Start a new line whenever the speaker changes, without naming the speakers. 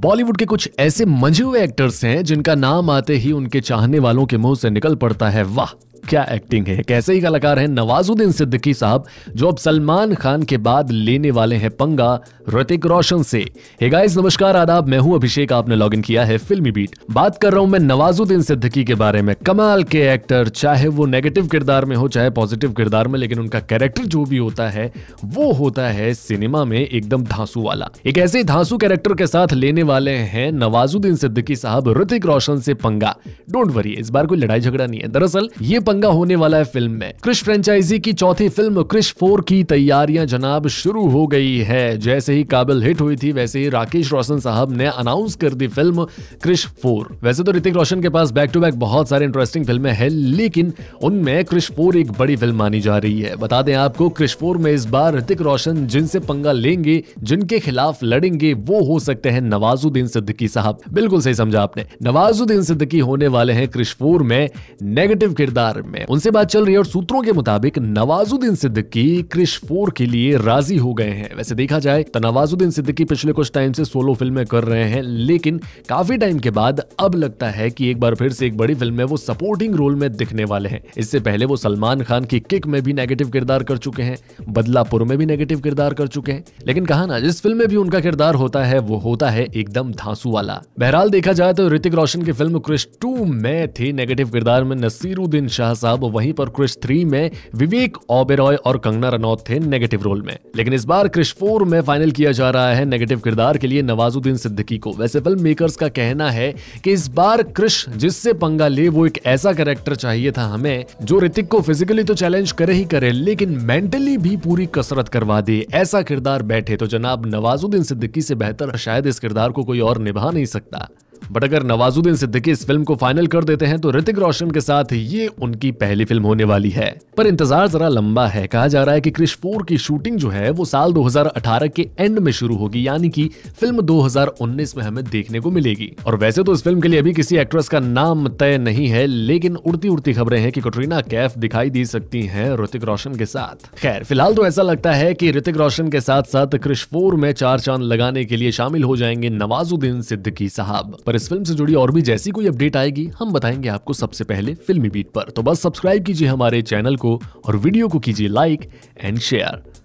बॉलीवुड के कुछ ऐसे मंझे हुए एक्टर्स हैं जिनका नाम आते ही उनके चाहने वालों के मुंह से निकल पड़ता है वाह क्या एक्टिंग है कैसे ही कलाकार हैं नवाजुद्दीन सिद्दीकी साहब जो अब सलमान खान के बाद लेने वाले हैं पंगा ऋतिक रोशन से हे गाइस नमस्कार आदाब मैं हूं अभिषेक आपने लॉगिन किया है फिल्मी बीट बात कर रहा हूं मैं नवाजुद्दीन सिद्दीकी के बारे में कमाल के एक्टर चाहे वो नेगेटिव किरदार में हो चाहे पॉजिटिव किरदार में लेकिन उनका कैरेक्टर जो भी होता है वो होता है सिनेमा में एकदम धांसू वाला एक ऐसे धांसू कैरेक्टर के साथ लेने वाले हैं नवाजुद्दीन सिद्दीकी साहब ऋतिक रोशन से पंगा डोंट वरी इस बार कोई लड़ाई झगड़ा नहीं है दरअसल ये पंगा होने वाला है फिल्म में क्रिश फ्रेंचाइजी की चौथी फिल्म क्रिश फोर की तैयारियां जनाब शुरू हो गई है जैसे ही काबिल हिट हुई थी वैसे ही राकेश रोशन साहब ने अनाउंस कर दी फिल्म क्रिश फोर वैसे तो ऋतिक रोशन के पास बैक टू बैक बहुत सारे इंटरेस्टिंग फिल्में हैं लेकिन उनमें क्रिश फोर एक बड़ी फिल्म मानी जा रही है बता दें आपको क्रिश फोर में इस बार ऋतिक रोशन जिनसे पंगा लेंगे जिनके खिलाफ लड़ेंगे वो हो सकते हैं नवाजुद्दीन सिद्दीकी साहब बिल्कुल सही समझा आपने नवाजुद्दीन सिद्दीकी होने वाले हैं क्रिश फोर में नेगेटिव किरदार बारे में उनसे बात चल रही है और सूत्रों के मुताबिक नवाजुद्दीन सिद्दीकी क्रिश फोर के लिए राजी हो गए हैं वैसे देखा जाए तो नवाजुद्दीन सिद्दीकी पिछले कुछ टाइम से सोलो फिल्में कर रहे हैं लेकिन काफी टाइम के बाद अब लगता है की एक बार फिर से एक बड़ी फिल्म में वो सपोर्टिंग रोल में दिखने वाले हैं इससे पहले वो सलमान खान की किक में भी नेगेटिव किरदार कर चुके हैं बदलापुर में भी नेगेटिव किरदार कर चुके हैं लेकिन कहा ना जिस फिल्म में भी उनका किरदार होता है वो होता है एकदम धांसू वाला बहरहाल देखा जाए तो ऋतिक रोशन की फिल्म क्रिश टू में थे नेगेटिव किरदार में नसीरुद्दीन शाह शाह साहब वहीं पर क्रिश थ्री में विवेक ओबेरॉय और कंगना रनौत थे नेगेटिव रोल में लेकिन इस बार क्रिश फोर में फाइनल किया जा रहा है नेगेटिव किरदार के लिए नवाजुद्दीन सिद्दीकी को वैसे फिल्म मेकर्स का कहना है कि इस बार क्रिश जिससे पंगा ले वो एक ऐसा कैरेक्टर चाहिए था हमें जो ऋतिक को फिजिकली तो चैलेंज करे ही करे लेकिन मेंटली भी पूरी कसरत करवा दे ऐसा किरदार बैठे तो जनाब नवाजुद्दीन सिद्दीकी से बेहतर शायद इस किरदार को कोई और निभा नहीं सकता बट अगर नवाजुद्दीन सिद्दीकी इस फिल्म को फाइनल कर देते हैं तो ऋतिक रोशन के साथ ये उनकी पहली फिल्म होने वाली है पर इंतजार जरा लंबा है कहा जा रहा है कि क्रिश फोर की शूटिंग जो है वो साल 2018 के एंड में शुरू होगी यानी कि फिल्म 2019 में हमें देखने को मिलेगी और वैसे तो इस फिल्म के लिए अभी किसी एक्ट्रेस का नाम तय नहीं है लेकिन उड़ती उड़ती खबरें हैं कि कटरीना कैफ दिखाई दे सकती है ऋतिक रोशन के साथ खैर फिलहाल तो ऐसा लगता है की ऋतिक रोशन के साथ साथ क्रिश फोर में चार चांद लगाने के लिए शामिल हो जाएंगे नवाजुद्दीन सिद्दीकी साहब पर इस फिल्म से जुड़ी और भी जैसी कोई अपडेट आएगी हम बताएंगे आपको सबसे पहले फिल्मी बीट पर तो बस सब्सक्राइब कीजिए हमारे चैनल को और वीडियो को कीजिए लाइक एंड शेयर